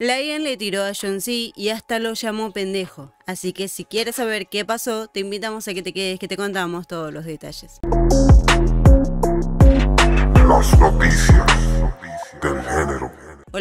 Lyon le tiró a John y hasta lo llamó pendejo. Así que si quieres saber qué pasó, te invitamos a que te quedes que te contamos todos los detalles.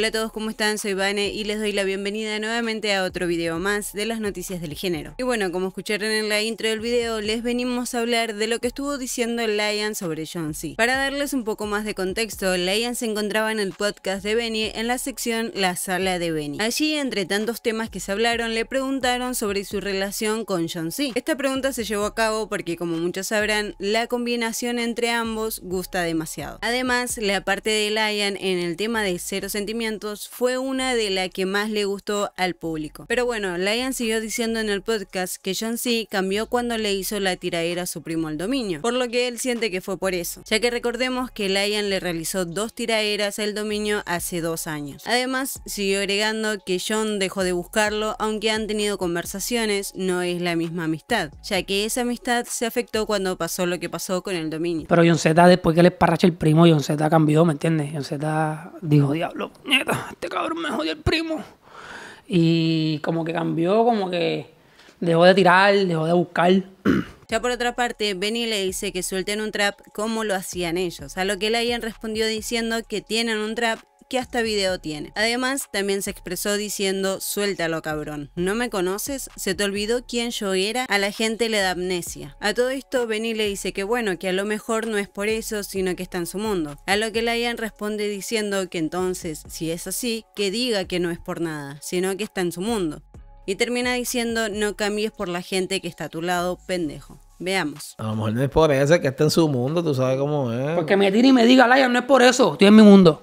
Hola a todos, ¿cómo están? Soy Vane y les doy la bienvenida nuevamente a otro video más de las noticias del género. Y bueno, como escucharon en la intro del video, les venimos a hablar de lo que estuvo diciendo Lion sobre John C. Para darles un poco más de contexto, Lion se encontraba en el podcast de Benny en la sección La Sala de Benny. Allí, entre tantos temas que se hablaron, le preguntaron sobre su relación con John C. Esta pregunta se llevó a cabo porque, como muchos sabrán, la combinación entre ambos gusta demasiado. Además, la parte de Lion en el tema de cero sentimientos fue una de las que más le gustó al público. Pero bueno, Lyon siguió diciendo en el podcast que John sí cambió cuando le hizo la tiradera a su primo el dominio, por lo que él siente que fue por eso, ya que recordemos que Lyon le realizó dos tiraderas al dominio hace dos años. Además, siguió agregando que John dejó de buscarlo, aunque han tenido conversaciones, no es la misma amistad, ya que esa amistad se afectó cuando pasó lo que pasó con el dominio. Pero John Z, después que le parrache el primo, John Z cambió, ¿me entiendes? John Z dijo, diablo, este cabrón me jodió el primo. Y como que cambió, como que dejó de tirar, dejó de buscar. Ya por otra parte, Benny le dice que suelten un trap como lo hacían ellos, a lo que Lion respondió diciendo que tienen un trap que hasta video tiene. Además, también se expresó diciendo, suéltalo cabrón, ¿no me conoces? ¿Se te olvidó quién yo era? A la gente le da amnesia. A todo esto, Benny le dice que bueno, que a lo mejor no es por eso, sino que está en su mundo. A lo que Lion responde diciendo que entonces, si es así, que diga que no es por nada, sino que está en su mundo. Y termina diciendo, no cambies por la gente que está a tu lado, pendejo. Veamos. A lo mejor no es por eso, que está en su mundo, tú sabes cómo es. Porque me tire y me diga, Lion, no es por eso, estoy en mi mundo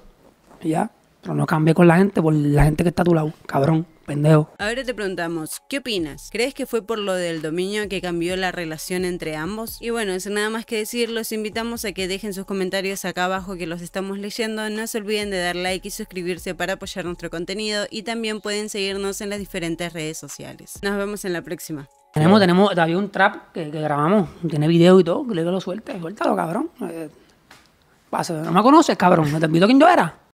ya. Pero no cambie con la gente por la gente que está a tu lado, cabrón, pendejo. Ahora te preguntamos, ¿qué opinas? ¿Crees que fue por lo del dominio que cambió la relación entre ambos? Y bueno, sin nada más que decir, los invitamos a que dejen sus comentarios acá abajo que los estamos leyendo. No se olviden de dar like y suscribirse para apoyar nuestro contenido y también pueden seguirnos en las diferentes redes sociales. Nos vemos en la próxima. Tenemos, tenemos, todavía un trap que, grabamos, tiene video y todo, que le que lo suelte, suéltalo, cabrón. Eh, pasa, no me conoces, cabrón, no te invito quién yo era.